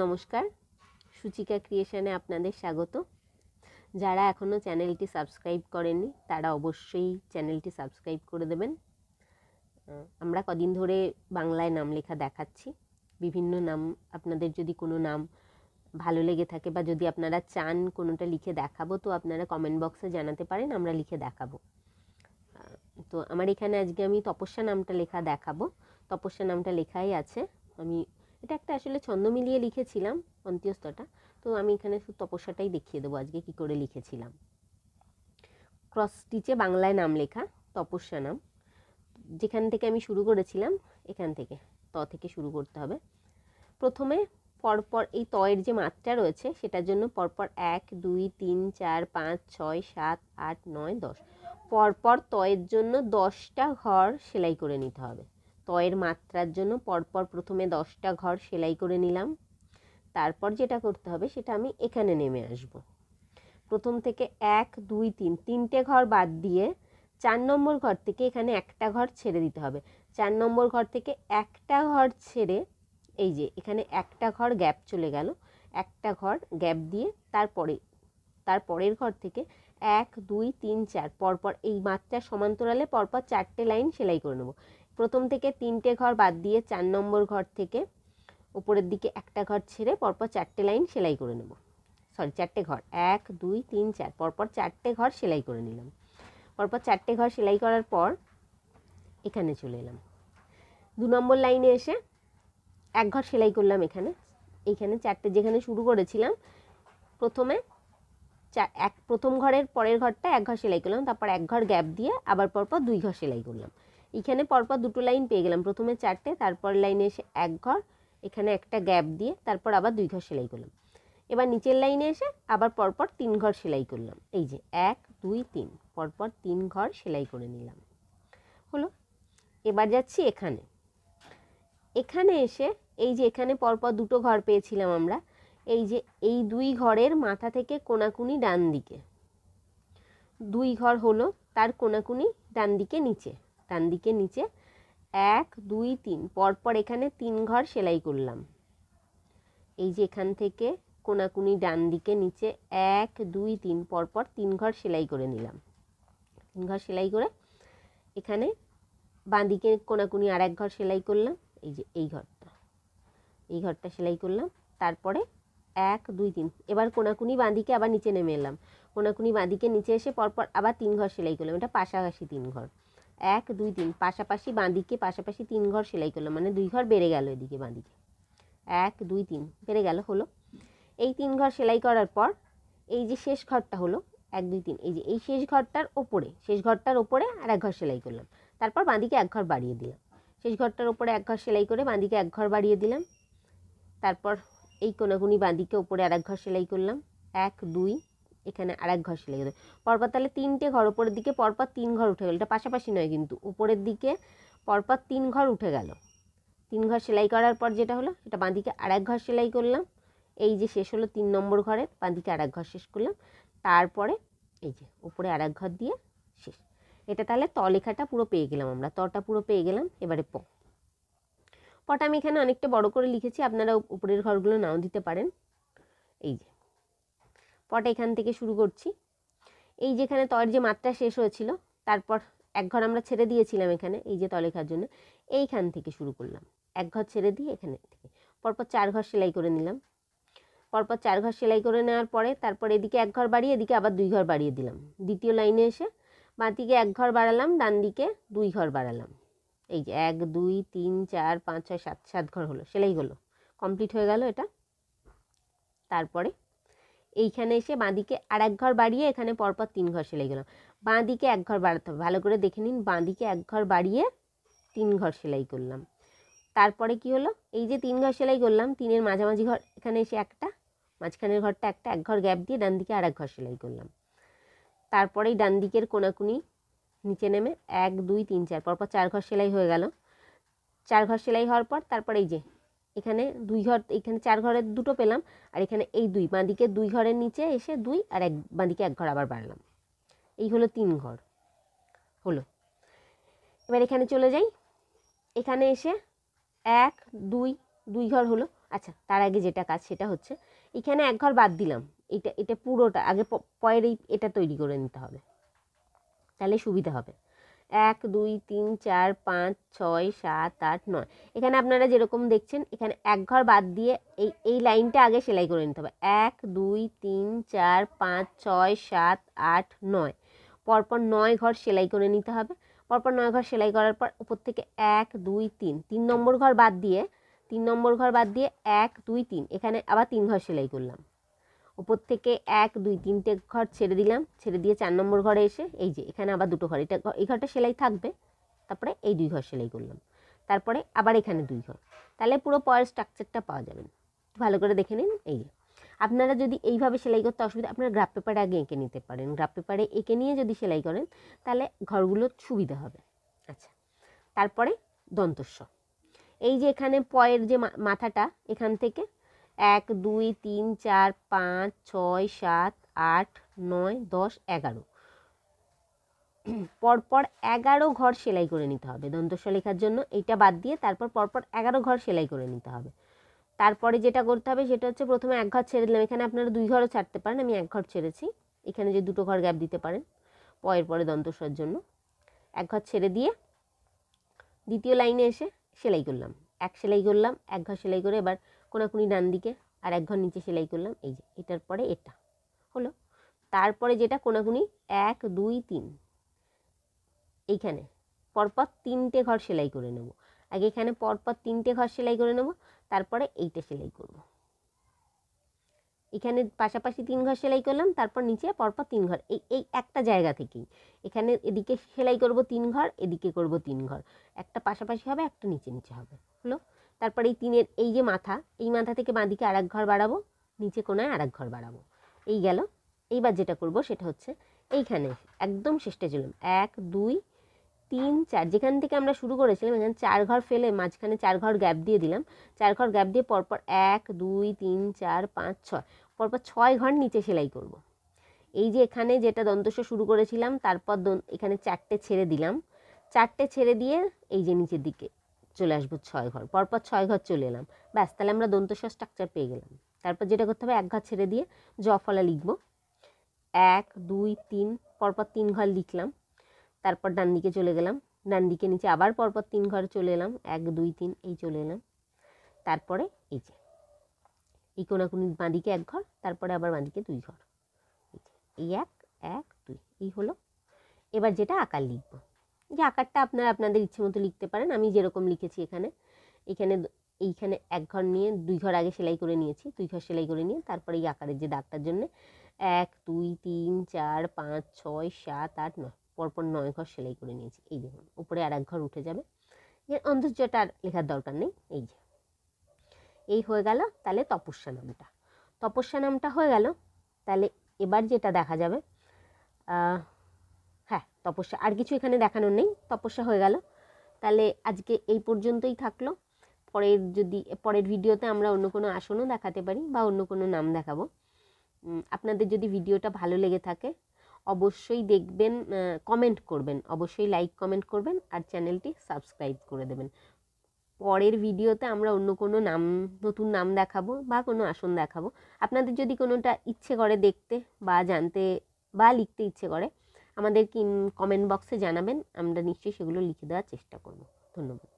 নমস্কার সুচিকা ক্রিয়েশানে আপনাদের স্বাগত যারা এখনও চ্যানেলটি সাবস্ক্রাইব করেননি তারা অবশ্যই চ্যানেলটি সাবস্ক্রাইব করে দেবেন আমরা কদিন ধরে বাংলায় নাম লেখা দেখাচ্ছি বিভিন্ন নাম আপনাদের যদি কোনো নাম ভালো লেগে থাকে বা যদি আপনারা চান কোনোটা লিখে দেখাবো তো আপনারা কমেন্ট বক্সে জানাতে পারেন আমরা লিখে দেখাবো তো আমার এখানে আজকে আমি তপস্যা নামটা লেখা দেখাবো তপস্যা নামটা লেখাই আছে আমি এটা একটা আসলে ছন্দ মিলিয়ে লিখেছিলাম অন্ত্যস্তটা তো আমি এখানে শুধু তপস্যাটাই দেখিয়ে দেবো আজকে কি করে লিখেছিলাম ক্রস স্টিচে বাংলায় নাম লেখা তপস্যা নাম যেখান থেকে আমি শুরু করেছিলাম এখান থেকে ত থেকে শুরু করতে হবে প্রথমে পরপর এই তয়ের যে মাত্রা রয়েছে সেটার জন্য পরপর এক দুই তিন চার পাঁচ ছয় সাত আট নয় দশ পরপর তয়ের জন্য দশটা ঘর সেলাই করে নিতে হবে তয়ের মাত্রার জন্য পরপর প্রথমে দশটা ঘর সেলাই করে নিলাম তারপর যেটা করতে হবে সেটা আমি এখানে নেমে আসব প্রথম থেকে এক দুই তিন তিনটে ঘর বাদ দিয়ে চার নম্বর ঘর থেকে এখানে একটা ঘর ছেড়ে দিতে হবে চার নম্বর ঘর থেকে একটা ঘর ছেড়ে এই যে এখানে একটা ঘর গ্যাপ চলে গেল একটা ঘর গ্যাপ দিয়ে তারপরে তার পরের ঘর থেকে এক দুই তিন চার পরপর এই মাত্রা সমান্তরালে পরপর চারটে লাইন সেলাই করে নেবো প্রথম থেকে তিনটে ঘর বাদ দিয়ে চার নম্বর ঘর থেকে উপরের দিকে একটা ঘর ছেড়ে পরপর চারটে লাইন সেলাই করে নেব সরি চারটে ঘর এক দুই তিন চার পরপর চারটে ঘর সেলাই করে নিলাম পরপর চারটে ঘর সেলাই করার পর এখানে চলে এলাম দু নম্বর লাইনে এসে এক ঘর সেলাই করলাম এখানে এইখানে চারটে যেখানে শুরু করেছিলাম প্রথমে চা এক প্রথম ঘরের পরের ঘরটা এক ঘর সেলাই করলাম তারপর এক ঘর গ্যাপ দিয়ে আবার পরপর দুই ঘর সেলাই করলাম এখানে পরপর দুটো লাইন পেয়ে গেলাম প্রথমে চারটে তারপর লাইনে এসে এক ঘর এখানে একটা গ্যাপ দিয়ে তারপর আবার দুই ঘর সেলাই করলাম এবার নিচের লাইনে এসে আবার পরপর তিন ঘর সেলাই করলাম এই যে এক দুই তিন পরপর তিন ঘর সেলাই করে নিলাম হলো এবার যাচ্ছি এখানে এখানে এসে এই যে এখানে পরপর দুটো ঘর পেয়েছিলাম আমরা এই যে এই দুই ঘরের মাথা থেকে কোনাকুনি ডান দিকে দুই ঘর হলো তার কোনাকুনি ডান দিকে নিচে ডান দিকে নিচে এক দুই তিন পরপর এখানে তিন ঘর সেলাই করলাম এই যে এখান থেকে কোনাকুনি ডান দিকে নিচে এক দুই তিন পরপর তিন ঘর সেলাই করে নিলাম তিন ঘর সেলাই করে এখানে বাঁ দিকে কোনাকুনি আর এক ঘর সেলাই করলাম এই যে এই ঘরটা এই ঘরটা সেলাই করলাম তারপরে এক দুই তিন এবার কোনাকুনি বাঁদিকে আবার নিচে নেমে এলাম কোনাকুনি বাঁদিকে নিচে এসে পরপর আবার তিন ঘর সেলাই করলাম এটা পাশাপাশি তিন ঘর এক দুই তিন পাশাপাশি বাঁদিকে পাশাপাশি তিন ঘর সেলাই করলাম মানে দুই ঘর বেড়ে গেল এদিকে বাঁদিকে এক দুই তিন বেড়ে গেল হলো এই তিন ঘর সেলাই করার পর এই যে শেষ ঘরটা হলো এক দুই তিন এই যে এই শেষ ঘরটার ওপরে শেষ ঘরটার ওপরে আর এক ঘর সেলাই করলাম তারপর বাঁদিকে এক ঘর বাড়িয়ে দিলাম শেষ ঘরটার ওপরে এক ঘর সেলাই করে বাঁদিকে এক ঘর বাড়িয়ে দিলাম তারপর এই কোনাগুনি বাঁদিকে ওপরে আর এক ঘর সেলাই করলাম এক দুই এখানে আর এক ঘর সেলাই গেছে পরপর তাহলে তিনটে ঘর উপরের দিকে পরপর তিন ঘর উঠে গেল এটা পাশাপাশি নয় কিন্তু উপরের দিকে পরপর তিন ঘর উঠে গেল তিন ঘর সেলাই করার পর যেটা হলো সেটা বাঁদিকে আর এক ঘর সেলাই করলাম এই যে শেষ হলো তিন নম্বর ঘরের বাঁদিকে আর এক ঘর শেষ করলাম তারপরে এই যে উপরে আর এক ঘর দিয়ে শেষ এটা তাহলে ত লেখাটা পুরো পেয়ে গেলাম আমরা তটা পুরো পেয়ে গেলাম এবারে প পটা আমি এখানে অনেকটা বড় করে লিখেছি আপনারা উপরের ঘরগুলো নাও দিতে পারেন এই যে পট এখান থেকে শুরু করছি এই যেখানে তলের যে মাত্রা শেষ হয়েছিল তারপর এক ঘর আমরা ছেড়ে দিয়েছিলাম এখানে এই যে তলেখার জন্য এইখান থেকে শুরু করলাম এক ঘর ছেড়ে দিয়ে এখানে থেকে পরপর চার ঘর সেলাই করে নিলাম পরপর চার ঘর সেলাই করে নেওয়ার পরে তারপর এদিকে এক ঘর বাড়িয়ে এদিকে আবার দুই ঘর বাড়িয়ে দিলাম দ্বিতীয় লাইনে এসে বাঁ দিকে এক ঘর বাড়ালাম ডান দিকে দুই ঘর বাড়ালাম এই যে এক দুই তিন চার পাঁচ ছয় সাত সাত ঘর হলো সেলাই হলো কমপ্লিট হয়ে গেল এটা তারপরে এইখানে এসে বাঁদিকে আর এক ঘর বাড়িয়ে এখানে পরপর তিন ঘর সেলাই গেলাম বাঁদিকে এক ঘর বাড়াতে হবে ভালো করে দেখে নিন বাঁদিকে এক ঘর বাড়িয়ে তিন ঘর সেলাই করলাম তারপরে কি হলো এই যে তিন ঘর সেলাই করলাম তিনের মাঝামাঝি ঘর এখানে এসে একটা মাঝখানের ঘরটা একটা এক ঘর গ্যাপ দিয়ে ডান দিকে আর এক ঘর সেলাই করলাম তারপরেই ডান দিকের কোনাকুনি নিচে নেমে এক দুই তিন চার পরপর চার ঘর সেলাই হয়ে গেল চার ঘর সেলাই হওয়ার পর তারপর এই যে এখানে দুই ঘর এখানে চার ঘরের দুটো পেলাম আর এখানে এই দুই বাঁদিকে দুই ঘরের নিচে এসে দুই আর এক বাঁদিকে এক ঘর আবার বাড়লাম এই হলো তিন ঘর হলো এবার এখানে চলে যাই এখানে এসে এক দুই দুই ঘর হলো আচ্ছা তার আগে যেটা কাজ সেটা হচ্ছে এখানে এক ঘর বাদ দিলাম এটা এটা পুরোটা আগে পয়ের এটা তৈরি করে নিতে হবে তাহলে সুবিধা হবে এক দুই তিন চার পাঁচ ছয় সাত আট নয় এখানে আপনারা যেরকম দেখছেন এখানে এক ঘর বাদ দিয়ে এই এই লাইনটা আগে সেলাই করে নিতে হবে এক দুই তিন চার পাঁচ ছয় সাত আট নয় পরপর নয় ঘর সেলাই করে নিতে হবে পরপর নয় ঘর সেলাই করার পর উপর থেকে এক দুই তিন তিন নম্বর ঘর বাদ দিয়ে তিন নম্বর ঘর বাদ দিয়ে এক দুই তিন এখানে আবার তিন ঘর সেলাই করলাম ওপর থেকে এক দুই তিনটে ঘর ছেড়ে দিলাম ছেড়ে দিয়ে চার নম্বর ঘরে এসে এই যে এখানে আবার দুটো ঘর এটা এই ঘরটা সেলাই থাকবে তারপরে এই দুই ঘর সেলাই করলাম তারপরে আবার এখানে দুই ঘর তাহলে পুরো পয়ের স্ট্রাকচারটা পাওয়া যাবেন ভালো করে দেখে নিন এই যে আপনারা যদি এইভাবে সেলাই করতে অসুবিধা আপনারা গ্রাফ পেপারে আগে এঁকে নিতে পারেন গ্রাফ পেপারে এঁকে নিয়ে যদি সেলাই করেন তাহলে ঘরগুলো সুবিধা হবে আচ্ছা তারপরে দন্তস্ব এই যে এখানে পয়ের যে মাথাটা এখান থেকে এক দুই তিন চার পাঁচ ছয় সাত আট নয় দশ এগারো পরপর এগারো ঘর সেলাই করে নিতে হবে দন্তস্ব লেখার জন্য এইটা বাদ দিয়ে তারপর পরপর এগারো ঘর সেলাই করে নিতে হবে তারপরে যেটা করতে হবে সেটা হচ্ছে প্রথমে এক ঘর ছেড়ে দিলাম এখানে আপনারা দুই ঘরও ছাড়তে পারেন আমি এক ঘর ছেড়েছি এখানে যে দুটো ঘর গ্যাপ দিতে পারেন পরের পরে দন্তস্বর জন্য এক ঘর ছেড়ে দিয়ে দ্বিতীয় লাইনে এসে সেলাই করলাম এক সেলাই করলাম এক ঘর সেলাই করে এবার কোনাকুনি ডান দিকে আর এক ঘর নিচে সেলাই করলাম এই যে এটার পরে এটা হলো তারপরে যেটা কোনাকুনি এক দুই তিন এইখানে পরপর তিনটে ঘর সেলাই করে নেব আগে এখানে পরপর তিনটে ঘর সেলাই করে নেব তারপরে এইটা সেলাই করব এখানে পাশাপাশি তিন ঘর সেলাই করলাম তারপর নিচে পরপর তিন ঘর এই এই একটা জায়গা থেকেই এখানে এদিকে সেলাই করব তিন ঘর এদিকে করব তিন ঘর একটা পাশাপাশি হবে একটা নিচে নিচে হবে হলো তারপরে এই তিনের এই যে মাথা এই মাথা থেকে বাঁদিকে আর এক ঘর বাড়াবো নিচে কোনায় আর ঘর বাড়াবো এই গেল এইবার যেটা করব সেটা হচ্ছে এইখানে একদম শেষটা ছিলাম এক দুই তিন চার যেখান থেকে আমরা শুরু করেছিলাম এখানে চার ঘর ফেলে মাঝখানে চার ঘর গ্যাপ দিয়ে দিলাম চার ঘর গ্যাপ দিয়ে পরপর এক দুই তিন চার পাঁচ ছয় পরপর ছয় ঘর নিচে সেলাই করব। এই যে এখানে যেটা দন্তস্ব শুরু করেছিলাম তারপর এখানে চারটে ছেড়ে দিলাম চারটে ছেড়ে দিয়ে এই যে নিচের দিকে চলে আসবো ছয় ঘর পরপর ছয় ঘর চলে এলাম ব্যাস তাহলে আমরা দন্ত স্ট্রাকচার পেয়ে গেলাম তারপর যেটা করতে হবে এক ঘর ছেড়ে দিয়ে জফলা লিখব এক দুই তিন পরপর তিন ঘর লিখলাম তারপর ডান দিকে চলে গেলাম ডান দিকে নিচে আবার পরপর তিন ঘর চলে এলাম এক দুই তিন এই চলে এলাম তারপরে এই যে এই কোনাকুনি বাঁদিকে এক ঘর তারপরে আবার বাঁদিকে দুই ঘর এই এক এক দুই এই হলো এবার যেটা আকার লিখবো যে আকারটা আপনারা আপনাদের ইচ্ছে মতো লিখতে পারেন আমি যেরকম লিখেছি এখানে এখানে এইখানে এক ঘর নিয়ে দুই ঘর আগে সেলাই করে নিয়েছি দুই ঘর সেলাই করে নিয়ে তারপরে এই আকারের যে দাগটার জন্য এক দুই তিন চার পাঁচ ছয় সাত আট নয় পরপর নয় ঘর সেলাই করে নিয়েছি এই দেখুন উপরে আর এক ঘর উঠে যাবে অন্ধর্যটা আর লেখার দরকার নেই এই যে এই হয়ে গেল তাহলে তপস্যা নামটা তপস্যা নামটা হয়ে গেল তাহলে এবার যেটা দেখা যাবে হ্যাঁ তপস্যা আর কিছু এখানে দেখানোর নেই তপস্যা হয়ে গেল তাহলে আজকে এই পর্যন্তই থাকলো পরের যদি পরের ভিডিওতে আমরা অন্য কোনো আসনও দেখাতে পারি বা অন্য কোনো নাম দেখাবো আপনাদের যদি ভিডিওটা ভালো লেগে থাকে অবশ্যই দেখবেন কমেন্ট করবেন অবশ্যই লাইক কমেন্ট করবেন আর চ্যানেলটি সাবস্ক্রাইব করে দেবেন পরের ভিডিওতে আমরা অন্য কোনো নাম নতুন নাম দেখাবো বা কোনো আসন দেখাবো আপনাদের যদি কোনোটা ইচ্ছে করে দেখতে বা জানতে বা লিখতে ইচ্ছে করে আমাদের কি কমেন্ট বক্সে জানাবেন আমরা নিশ্চয়ই সেগুলো লিখে দেওয়ার চেষ্টা করব ধন্যবাদ